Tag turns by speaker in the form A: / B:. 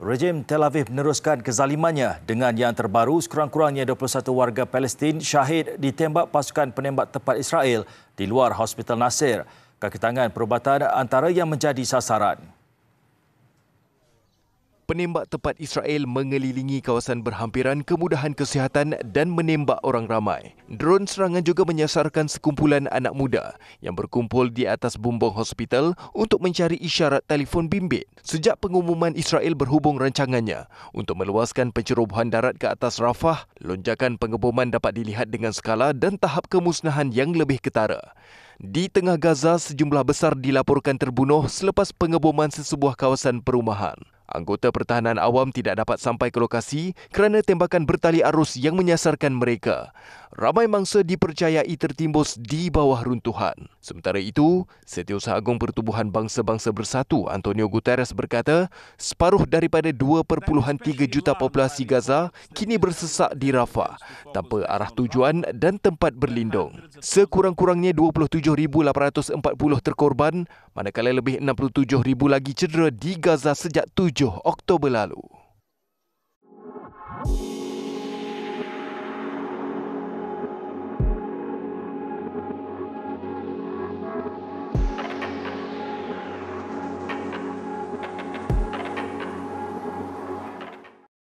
A: Rejim Tel Aviv meneruskan kezalimannya dengan yang terbaru sekurang-kurangnya 21 warga Palestin syahid ditembak pasukan penembak tepat Israel di luar Hospital Nasir. Kaki tangan perubatan antara yang menjadi sasaran penembak tepat Israel mengelilingi kawasan
B: berhampiran kemudahan kesihatan dan menembak orang ramai. Drone serangan juga menyasarkan sekumpulan anak muda yang berkumpul di atas bumbung hospital untuk mencari isyarat telefon bimbit. Sejak pengumuman Israel berhubung rancangannya untuk meluaskan pencerobohan darat ke atas Rafah, lonjakan pengeboman dapat dilihat dengan skala dan tahap kemusnahan yang lebih ketara. Di tengah Gaza, sejumlah besar dilaporkan terbunuh selepas pengeboman sesebuah kawasan perumahan. Anggota pertahanan awam tidak dapat sampai ke lokasi kerana tembakan bertali arus yang menyasarkan mereka ramai mangsa dipercayai tertimbus di bawah runtuhan. Sementara itu, Setiausaha Agung Pertubuhan Bangsa-Bangsa Bersatu Antonio Guterres berkata, separuh daripada 2.3 juta populasi Gaza kini bersesak di Rafah tanpa arah tujuan dan tempat berlindung. Sekurang-kurangnya 27,840 terkorban, manakala lebih 67,000 lagi cedera di Gaza sejak 7 Oktober lalu. Thank